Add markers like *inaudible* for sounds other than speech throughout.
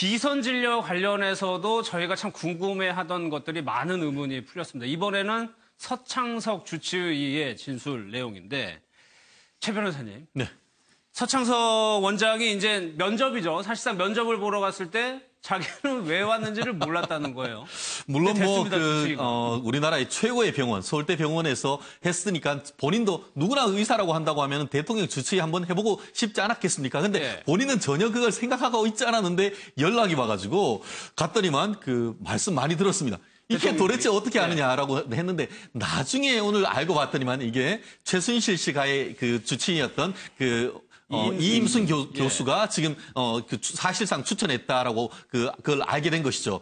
비선 진료 관련해서도 저희가 참 궁금해하던 것들이 많은 의문이 풀렸습니다. 이번에는 서창석 주치의의 진술 내용인데 최 변호사님. 네. 서창석 원장이 이제 면접이죠. 사실상 면접을 보러 갔을 때 자기는 왜 왔는지를 몰랐다는 거예요. *laughs* 물론 뭐그 어, 우리나라의 최고의 병원 서울대 병원에서 했으니까 본인도 누구나 의사라고 한다고 하면 대통령 주치의 한번 해보고 싶지 않았겠습니까? 근데 네. 본인은 전혀 그걸 생각하고 있지 않았는데 연락이 와가지고 갔더니만 그 말씀 많이 들었습니다. 이게 도대체 어떻게 아느냐라고 예. 네. 했는데 나중에 오늘 알고 봤더니만 이게 최순실 씨가의 그 주치의였던 그 어, 이임승 교, 예. 교 수가 지금 어, 그 사실상 추천했다라고 그, 그걸 알게 된 것이죠.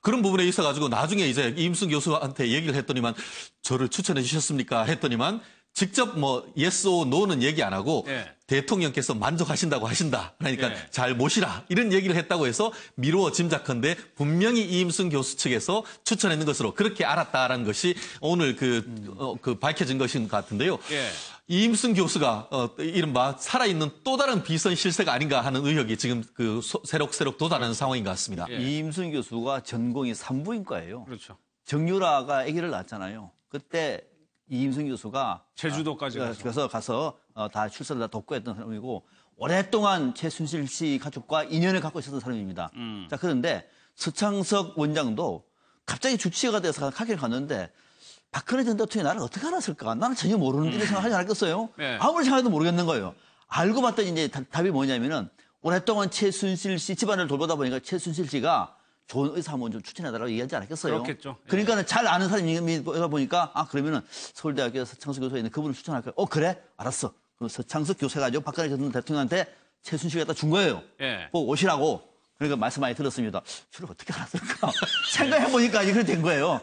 그런 부분에 있어가지고 나중에 이제 임승 교수한테 얘기를 했더니만 저를 추천해 주셨습니까? 했더니만 직접 뭐 yes or no는 얘기 안 하고 예. 대통령께서 만족하신다고 하신다. 그러니까 예. 잘 모시라. 이런 얘기를 했다고 해서 미루어 짐작컨대 분명히 이임순 교수 측에서 추천했는 것으로 그렇게 알았다라는 것이 오늘 그, 음. 어, 그 밝혀진 것인 것 같은데요. 예. 이임순 교수가 어, 이른바 살아있는 또 다른 비선 실세가 아닌가 하는 의혹이 지금 그 소, 새록새록 도달하는 그렇죠. 상황인 것 같습니다. 예. 이임순 교수가 전공이 산부인과예요. 그렇죠. 정유라가 아기를 낳았잖아요. 그때 이임승 교수가 제주도까지 어, 가서, 가서, 가서 어, 다 출사를 다 덮고했던 사람이고 오랫동안 최순실 씨 가족과 인연을 갖고 있었던 사람입니다. 음. 자 그런데 서창석 원장도 갑자기 주치의가 돼서 가게를 갔는데 박근혜 전 대통령이 나를 어떻게 알았을까? 나는 전혀 모르는데 음. 생각하지 않았겠어요? 네. 아무리 생각해도 모르겠는 거예요. 알고 봤더니 이제 답이 뭐냐면은 오랫동안 최순실 씨 집안을 돌보다 보니까 최순실 씨가 좋은 의사 한번 좀 추천해달라고 얘기하지 않았겠어요? 그렇겠죠. 예. 그러니까는 잘 아는 사람이 보니까 아 그러면은 서울대학교 서창수 교수가 있는 그분을 추천할까? 요어 그래 알았어. 그럼 서창수 교수해 가지고 박근혜 전 대통령한테 최순실이 갖다 준 거예요. 예. 꼭 오시라고. 그러니까 말씀 많이 들었습니다. 주로 어떻게 알았을까? *laughs* 생각해보니까 이렇게 된 거예요.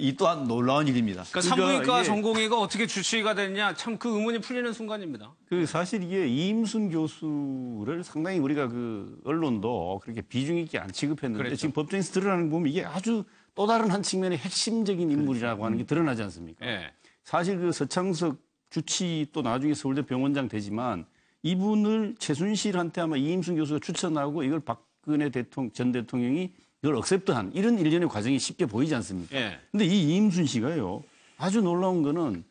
이 또한 놀라운 일입니다. 그러니까 산부인과 그러니까 전공의가 어떻게 주치의가 됐냐 참 그 의문이 풀리는 순간입니다. 그 사실 이게 이임순 교수를 상당히 우리가 그 언론도 그렇게 비중 있게 안 취급했는데 그랬죠. 지금 법정에서 드러나는 거 보면 이게 아주 또 다른 한 측면의 핵심적인 그렇죠. 인물이라고 그렇죠. 하는 게 드러나지 않습니까? 네. 사실 그 서창석 주치 또 나중에 서울대 병원장 되지만 이분을 최순실한테 아마 이임순 교수가 추천하고 이걸 박근혜 대통령 전 대통령이 이걸 억셉트한 이런 일련의 과정이 쉽게 보이지 않습니까? 예. 근데 이 이임순 씨가요. 아주 놀라운 거는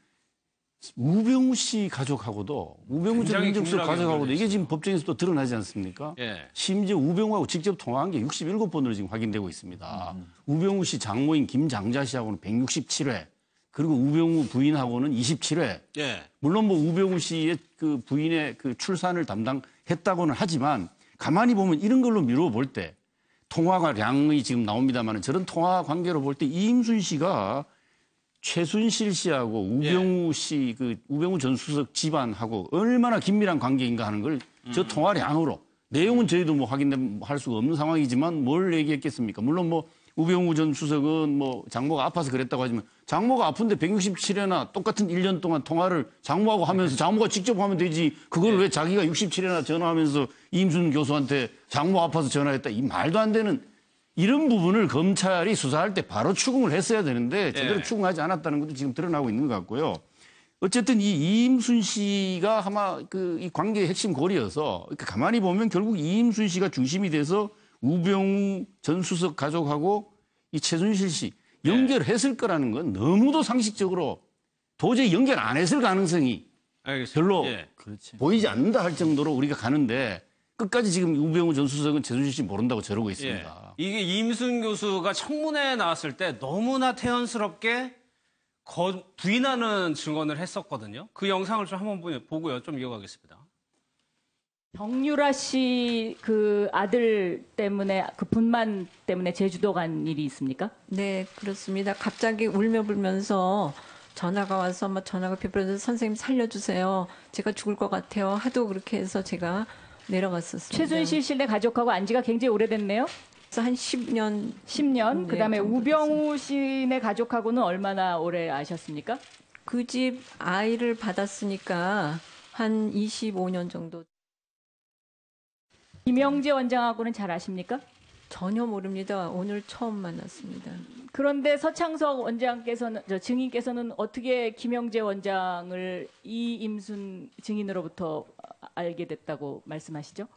우병우 씨 가족하고도 우병우 전 행정수석 가족하고도 이게 지금 법정에서도 드러나지 않습니까? 예. 심지어 우병우하고 직접 통화한 게 67번으로 지금 확인되고 있습니다. 음. 우병우 씨 장모인 김장자 씨하고는 167회 그리고 우병우 부인하고는 27회. 예. 물론 뭐 우병우 씨의 그 부인의 그 출산을 담당했다고는 하지만 가만히 보면 이런 걸로 미루어 볼때 통화량이 지금 나옵니다만 저런 통화 관계로 볼 때 이임순 씨가 최순실 씨하고 우병우 예. 씨그 우병우 전 수석 집안하고 얼마나 긴밀한 관계인가 하는 걸저 음. 통화량으로 내용은 저희도 뭐 확인할 수가 없는 상황이지만 뭘 얘기했겠습니까? 물론 뭐 우병우 전 수석은 뭐 장모가 아파서 그랬다고 하지만 장모가 아픈데 167회나 똑같은 1년 동안 통화를 장모하고 하면서 네. 장모가 직접 하면 되지 그걸 네. 왜 자기가 67회나 전화하면서 임순 교수한테 장모 아파서 전화했다 이 말도 안 되는 이런 부분을 검찰이 수사할 때 바로 추궁을 했어야 되는데 네. 제대로 추궁하지 않았다는 것도 지금 드러나고 있는 것 같고요. 어쨌든 이 이임순 씨가 아마 그 이 관계의 핵심 고리여서 가만히 보면 결국 이임순 씨가 중심이 돼서 우병우 전 수석 가족하고 이 최순실 씨 네. 연결했을 네. 거라는 건 너무도 상식적으로 도저히 연결 안 했을 가능성이 알겠습니다. 별로 예. 보이지 않는다 할 정도로 우리가 가는데 끝까지 지금 우병우 전 수석은 최순실 씨 모른다고 저러고 있습니다. 예. 이게 임순 교수가 청문회에 나왔을 때 너무나 태연스럽게 거, 부인하는 증언을 했었거든요. 그 영상을 좀 한번 보고요. 좀 이어가겠습니다. 정유라 씨 그 아들 때문에 그 분만 때문에 제주도 간 일이 있습니까? 네, 그렇습니다. 갑자기 울며 불면서 전화가 와서 막 뭐 전화가 비벼서 선생님 살려주세요. 제가 죽을 것 같아요. 하도 그렇게 해서 제가 내려갔었습니다. 최순실 씨네 가족하고 안지가 굉장히 오래됐네요. 그래서 한 10년 10년. 네, 그다음에 우병우 씨네 가족하고는 얼마나 오래 아셨습니까? 그 집 아이를 받았으니까 한 25년 정도. 김영재 원장하고는 잘 아십니까? 전혀 모릅니다. 오늘 처음 만났습니다. 그런데 서창석 원장께서는 저 증인께서는 어떻게 김영재 원장을 이임순 증인으로부터 알게 됐다고 말씀하시죠?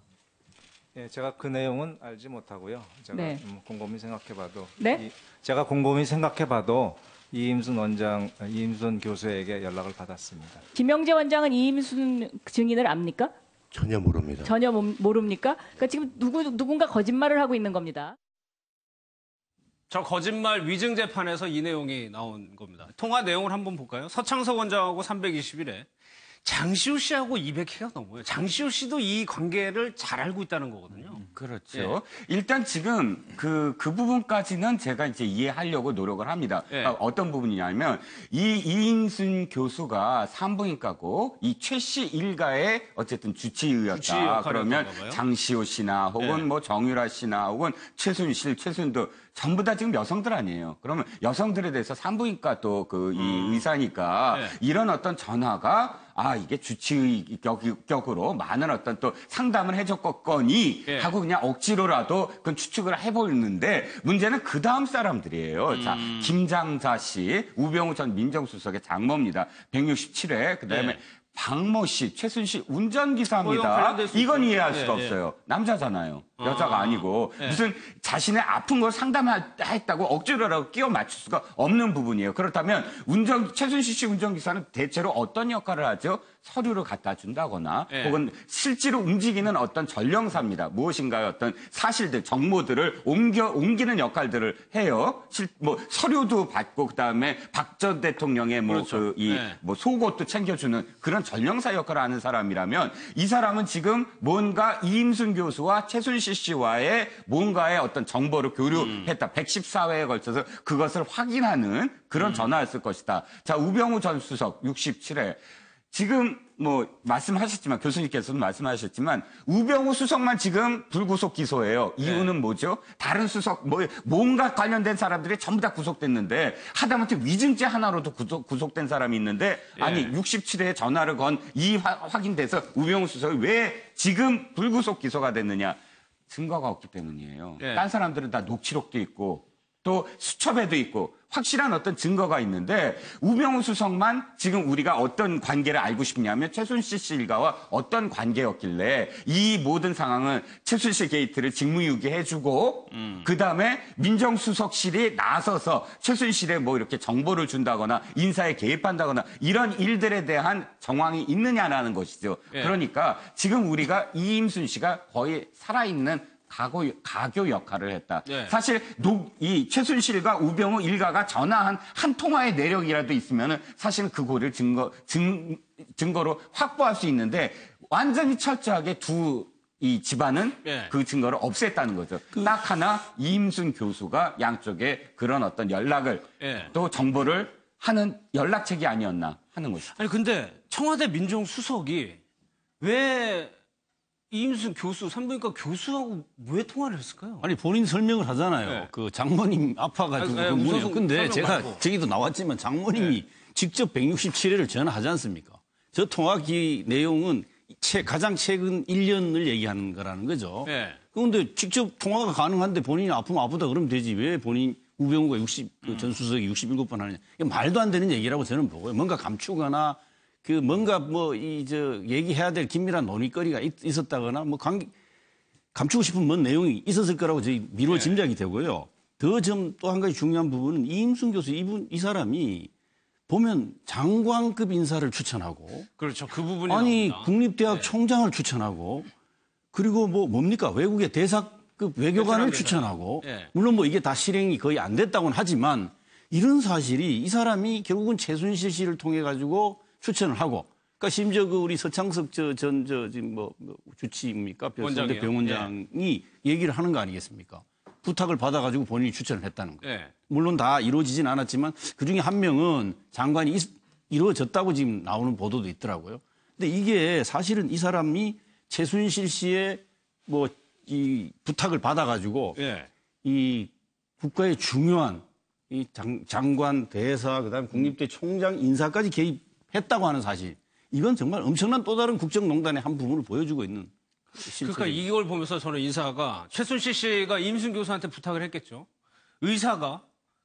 예, 제가 그 내용은 알지 못하고요. 제가 네. 곰곰이 생각해봐도 네? 이, 제가 곰곰이 생각해봐도 이임순 원장, 이임순 교수에게 연락을 받았습니다. 김영재 원장은 이임순 증인을 압니까? 전혀 모릅니다. 전혀 모, 릅니까 그러니까 지금 누구 누군가 거짓말을 하고 있는 겁니다. 저 거짓말 위증 재판에서 이 내용이 나온 겁니다. 통화 내용을 한번 볼까요? 서창석 원장하고 321회 장시호 씨하고 200회가 넘어요. 장시호 씨도 이 관계를 잘 알고 있다는 거거든요. 음, 그렇죠. 예. 일단 지금 그, 그 부분까지는 제가 이제 이해하려고 노력을 합니다. 예. 아, 어떤 부분이냐면 이 이인순 교수가 산부인과고 이 최 씨 일가의 어쨌든 주치의였다. 그러면 장시호 씨나 혹은 예. 뭐 정유라 씨나 혹은 최순실, 최순도 전부 다 지금 여성들 아니에요. 그러면 여성들에 대해서 산부인과 또 그이 음. 의사니까 예. 이런 어떤 전화가 아, 아, 이게 주치의 격으로 많은 어떤 또 상담을 해줬거니 예. 하고 그냥 억지로라도 그건 추측을 해보는데 문제는 그 다음 사람들이에요. 음. 자 김장사 씨, 우병우 전 민정수석의 장모입니다. 167회 그다음에 예. 박모 씨, 최순 씨 운전기사입니다. 이건 이해할 예, 수가 네, 없어요. 네. 남자잖아요. 여자가 아, 아니고 네. 무슨 자신의 아픈 걸 상담했다고 억지로라고 끼워 맞출 수가 없는 부분이에요. 그렇다면 운전 최순실 씨 운전기사는 대체로 어떤 역할을 하죠? 서류를 갖다 준다거나 네. 혹은 실제로 움직이는 어떤 전령사입니다. 무엇인가 어떤 사실들, 정보들을 옮겨 옮기는 역할들을 해요. 실, 뭐 서류도 받고 그다음에 박 전 대통령의 뭐이뭐 그렇죠. 그 네. 뭐 속옷도 챙겨주는 그런 전령사 역할을 하는 사람이라면 이 사람은 지금 뭔가 이임순 교수와 최순실 씨와의 뭔가의 어떤 정보를 교류했다. 음. 114회에 걸쳐서 그것을 확인하는 그런 음. 전화였을 것이다. 자, 우병우 전 수석 67회. 지금 뭐 말씀하셨지만 교수님께서도 말씀하셨지만 우병우 수석만 지금 불구속 기소예요. 네. 이유는 네. 뭐죠? 다른 수석 뭐 뭔가 관련된 사람들이 전부 다 구속됐는데 하다못해 위증죄 하나로도 구속, 구속된 사람이 있는데 예. 아니 네. 67회에 전화를 건 이 확인돼서 우병우 수석이 왜 지금 불구속 기소가 됐느냐? 증거가 없기 때문이에요. 네. 딴 사람들은 다 녹취록도 있고 또 수첩에도 있고 확실한 어떤 증거가 있는데 우병우 수석만 지금 우리가 어떤 관계를 알고 싶냐면 최순실 씨 일가와 어떤 관계였길래 이 모든 상황은 최순실 게이트를 직무유기해주고 음. 그 다음에 민정수석실이 나서서 최순실에 뭐 이렇게 정보를 준다거나 인사에 개입한다거나 이런 일들에 대한 정황이 있느냐라는 것이죠. 예. 그러니까 지금 우리가 이임순 씨가 거의 살아있는 가고, 가교 역할을 했다. 네. 사실 노, 이 최순실과 우병우 일가가 전화한 한 통화의 내력이라도 있으면 사실 그거를 증거, 증, 증거로 확보할 수 있는데 완전히 철저하게 두 이 집안은 네. 그 증거를 없앴다는 거죠. 그... 딱 하나 이임순 교수가 양쪽에 그런 어떤 연락을 네. 또 정보를 하는 연락책이 아니었나 하는 것이죠 아니 근데 청와대 민정수석이 왜 이윤수 교수, 산부인과 교수하고 왜 통화를 했을까요? 아니 본인 설명을 하잖아요. 네. 그 장모님 아파가지고 아니, 아, 그 문에. 무 근데 제가 많고. 저기도 나왔지만 장모님이 네. 직접 167회를 전화하지 않습니까? 저 통화기 내용은 채, 가장 최근 1년을 얘기하는 거라는 거죠. 네. 그런데 직접 통화가 가능한데 본인이 아프면 아프다 그러면 되지. 왜 본인 우병우가 60, 그 전수석이 67번 하느냐. 말도 안 되는 얘기라고 저는 보고요. 뭔가 감추거나 그 뭔가 뭐 이 저 얘기해야 될 긴밀한 논의거리가 있, 있었다거나 뭐 관계 감추고 싶은 뭔 내용이 있었을 거라고 저희 미뤄 예. 짐작이 되고요. 더 좀 또 한 가지 중요한 부분은 이임순 교수 이분 이 사람이 보면 장관급 인사를 추천하고 그렇죠. 그 부분이 아니 나옵니다. 국립대학 네. 총장을 추천하고 그리고 뭐 뭡니까 외국의 대사급 외교관을 추천하고 네. 물론 뭐 이게 다 실행이 거의 안 됐다고는 하지만 이런 사실이 이 사람이 결국은 최순실 씨를 통해 가지고 추천을 하고 그러니까 심지어 그 우리 서창석 저전저 지금 뭐, 뭐 주치입니까 원장 병원장이 예. 얘기를 하는 거 아니겠습니까? 부탁을 받아가지고 본인이 추천을 했다는 거예요. 물론 다 이루어지진 않았지만 그 중에 한 명은 장관이 이루어졌다고 지금 나오는 보도도 있더라고요. 근데 이게 사실은 이 사람이 최순실 씨의 뭐 이 부탁을 받아가지고 예. 이 국가의 중요한 이 장, 장관, 대사, 그다음에 국립대 총장 인사까지 개입 했다고 하는 사실. 이건 정말 엄청난 또 다른 국정농단의 한 부분을 보여주고 있는 그러니까 이걸 보면서 저는 인사가 최순실 씨가 임순 교수한테 부탁을 했겠죠. 의사가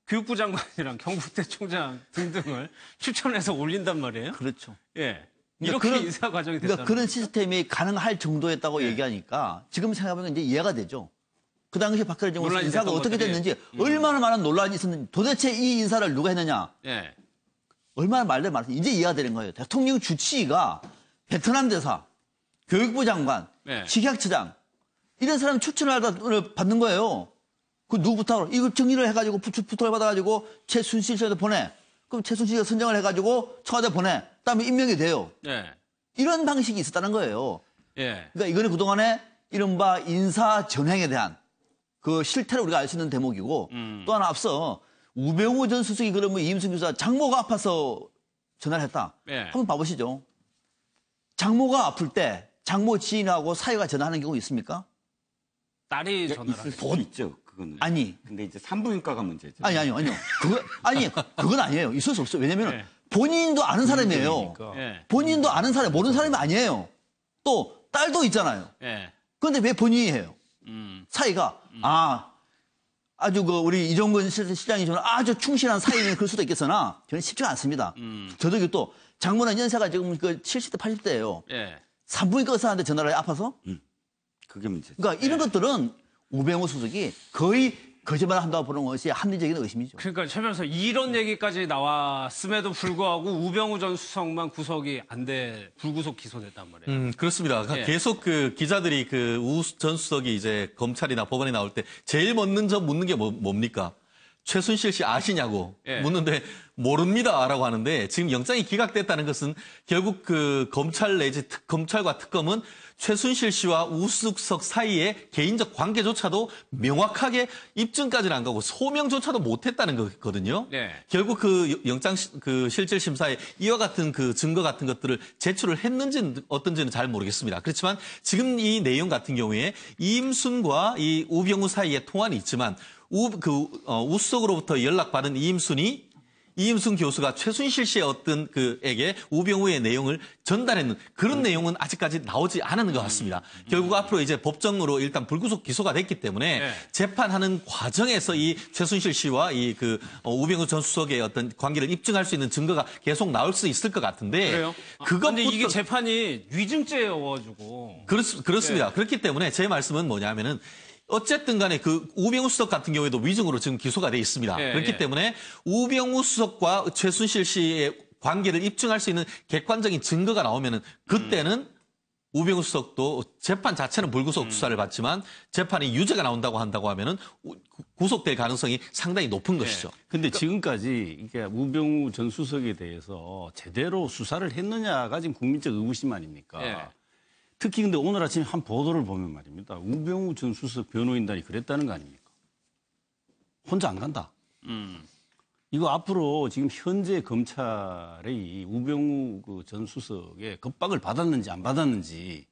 교육부 장관이랑 경북대 총장 등등을 *laughs* 추천해서 올린단 말이에요. 그렇죠. 예. 이 그러니까 그런, 인사 과정이 됐다. 그러니까 그런 시스템이 가능할 정도였다고 예. 얘기하니까 지금 생각하면 이제 이해가 되죠. 그 당시 박근혜 정부 인사가 어떻게 것들이. 됐는지 음. 얼마나 많은 논란이 있었는지 도대체 이 인사를 누가 했느냐. 예. 얼마나 말들 많아서 이제 이해가 되는 거예요. 대통령 주치의가 베트남 대사, 교육부 장관, 네. 식약처장 이런 사람 추천을 받는 거예요. 그 누구 부탁으로 이거 정리를 해가지고 부탁을 받아가지고 최순실 씨한테 보내. 그럼 최순실이 선정을 해가지고 청와대 보내. 그다음에 임명이 돼요. 네. 이런 방식이 있었다는 거예요. 네. 그러니까 이거는 그동안에 이른바 인사 전횡에 대한 그 실태를 우리가 알 수 있는 대목이고 음. 또 하나 앞서 우병우 전 수석이 그러면 임승 교사 장모가 아파서 전화를 했다. 네. 한번 봐보시죠. 장모가 아플 때 장모 지인하고 사위가 전화하는 경우 있습니까? 딸이 네, 전화를 본 있죠. 그건 아니. 근데 이제 산부인과가 문제죠. 아니 아니요 아니요. 그거 아니 그건 아니에요. 있을 수 없어요. 왜냐면 네. 본인도 아는 사람이에요. 그러니까. 네. 본인도 아는 사람 모르는 사람이 아니에요. 또 딸도 있잖아요. 네. 그런데 왜 본인이 해요? 음. 사이가 음. 아 아주 그 우리 이종근 시장이 저는 아주 충실한 사인이 그럴 수도 있겠으나 저는 쉽지가 않습니다. 음. 저도 또장모한 연세가 지금 그 70대 80대예요. 예. 산부인과 의사한테 그 전화를 아파서 음. 그게 문제. 그러니까 이런 예. 것들은 우병우 소속이 거의 거짓말 한다고 보는 것이 합리적인 의심이죠. 그러니까 최변호 이런 얘기까지 나왔음에도 불구하고 우병우 전 수석만 구속이 안돼 불구속 기소됐단 말이에요. 음 그렇습니다. 그러니까 예. 계속 그 기자들이 그우전 수석이 이제 검찰이나 법원에 나올 때 제일 묻는 점 묻는 게 뭐, 뭡니까? 최순실 씨 아시냐고 예. 묻는데 모릅니다라고 하는데 지금 영장이 기각됐다는 것은 결국 그 검찰 내지 특, 검찰과 특검은 최순실 씨와 우숙석 사이의 개인적 관계조차도 명확하게 입증까지는 안 가고 소명조차도 못했다는 거거든요. 네. 결국 그 영장 그 실질 심사에 이와 같은 그 증거 같은 것들을 제출을 했는지는 어떤지는 잘 모르겠습니다. 그렇지만 지금 이 내용 같은 경우에 이임순과 이 우병우 사이의 통화는 있지만 우, 그, 어, 우석으로부터 연락받은 이임순이 이임순 교수가 최순실 씨의 어떤 그에게 우병우의 내용을 전달했는 그런 음. 내용은 아직까지 나오지 않은 것 같습니다. 음. 음. 결국 앞으로 이제 법정으로 일단 불구속 기소가 됐기 때문에 네. 재판하는 과정에서 이 최순실 씨와 이그 어, 우병우 전 수석의 어떤 관계를 입증할 수 있는 증거가 계속 나올 수 있을 것 같은데 그래요? 그 이게 재판이 위증죄여가지고 그렇, 습니다 네. 그렇기 때문에 제 말씀은 뭐냐면은 어쨌든 간에 그 우병우 수석 같은 경우에도 위증으로 지금 기소가 돼 있습니다. 예, 그렇기 예. 때문에 우병우 수석과 최순실 씨의 관계를 입증할 수 있는 객관적인 증거가 나오면은 그때는 음. 우병우 수석도 재판 자체는 불구속 음. 수사를 받지만 재판이 유죄가 나온다고 한다고 하면은 구속될 가능성이 상당히 높은 예. 것이죠. 근데 그러니까 지금까지 이게 우병우 전 수석에 대해서 제대로 수사를 했느냐가 지금 국민적 의구심 아닙니까? 네. 특히 근데 오늘 아침 에한 보도를 보면 말입니다. 우병우 전 수석 변호인단이 그랬다는 거 아닙니까? 혼자 안 간다. 음. 이거 앞으로 지금 현재 검찰의 우병우 그전 수석의 급박을 받았는지 안 받았는지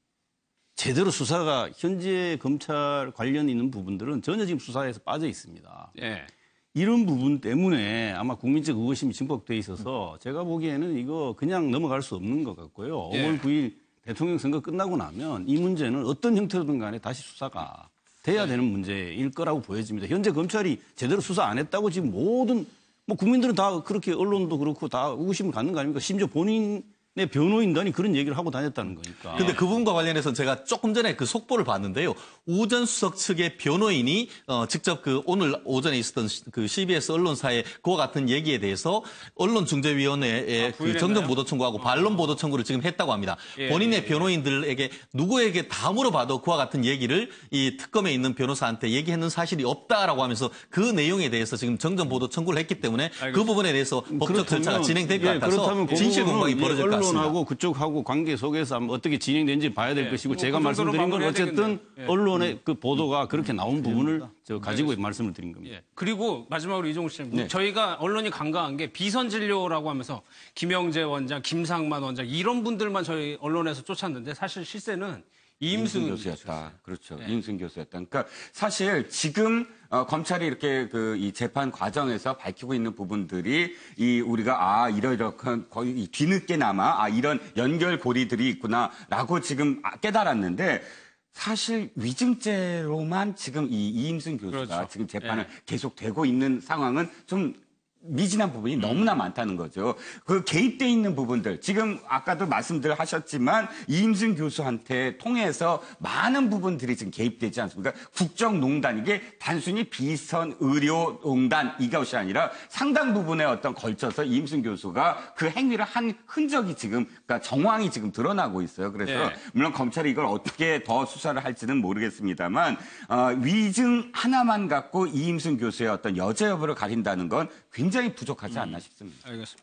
제대로 수사가 현재 검찰 관련 있는 부분들은 전혀 지금 수사에서 빠져 있습니다. 예. 이런 부분 때문에 아마 국민적 의구심이 증폭돼 있어서 제가 보기에는 이거 그냥 넘어갈 수 없는 것 같고요. 예. 5월 9일 대통령 선거 끝나고 나면 이 문제는 어떤 형태로든 간에 다시 수사가 돼야 네. 되는 문제일 거라고 보여집니다. 현재 검찰이 제대로 수사 안 했다고 지금 모든 뭐 국민들은 다 그렇게 언론도 그렇고 다 의구심을 갖는 거 아닙니까? 심지어 본인 내 네, 변호인단이 그런 얘기를 하고 다녔다는 거니까. 근데 그 부분과 관련해서 제가 조금 전에 그 속보를 봤는데요. 우전 수석 측의 변호인이 어, 직접 그 오늘 오전에 있었던 그 CBS 언론사의 그와 같은 얘기에 대해서 언론중재위원회에 아, 그 정정 보도 청구하고 어. 반론 보도 청구를 지금 했다고 합니다. 예, 본인의 예, 예, 변호인들에게 누구에게 다 물어봐도 그와 같은 얘기를 이 특검에 있는 변호사한테 얘기했는 사실이 없다라고 하면서 그 내용에 대해서 지금 정정 보도 청구를 했기 때문에 그 알겠습니다. 그 부분에 대해서 법적 절차가 진행될 것 예, 같아서 예, 진실 공방이 벌어질 것 같습니다. 언론하고 그쪽하고 관계 속에서 어떻게 진행된지 봐야 될 네. 것이고 뭐 제가 그 말씀드린 건 어쨌든 네. 언론의 그 보도가 음. 그렇게 나온 음. 부분을 음. 저 가지고 말씀을 드린 겁니다. 예. 그리고 마지막으로 이종우 씨님 네. 저희가 언론이 간과한 게 비선 진료라고 하면서 김영재 원장, 김상만 원장 이런 분들만 저희 언론에서 쫓았는데 사실 실세는 임승 교수였다. 그렇죠. 네. 임승 교수였다. 그러니까 사실 지금 어, 검찰이 이렇게 그이 재판 과정에서 밝히고 있는 부분들이 이 우리가 아 이러이러한 거의 뒤늦게나마 아 이런 연결고리들이 있구나라고 지금 아, 깨달았는데 사실 위증죄로만 지금 이 이임승 교수가 그렇죠. 지금 재판을 예. 계속되고 있는 상황은 좀 미진한 부분이 너무나 많다는 거죠. 그 개입돼 있는 부분들 지금 아까도 말씀들 하셨지만 이임승 교수한테 통해서 많은 부분들이 지금 개입되지 않습니까? 국정농단 이게 단순히 비선 의료농단 이것이 아니라 상당 부분에 어떤 걸쳐서 이임승 교수가 그 행위를 한 흔적이 지금 그러니까 정황이 지금 드러나고 있어요. 그래서 네. 물론 검찰이 이걸 어떻게 더 수사를 할지는 모르겠습니다만 어, 위증 하나만 갖고 이임승 교수의 어떤 여자 여부를 가린다는 건 굉장히 굉장히 부족하지 않나 싶습니다. 음, 알겠습니다.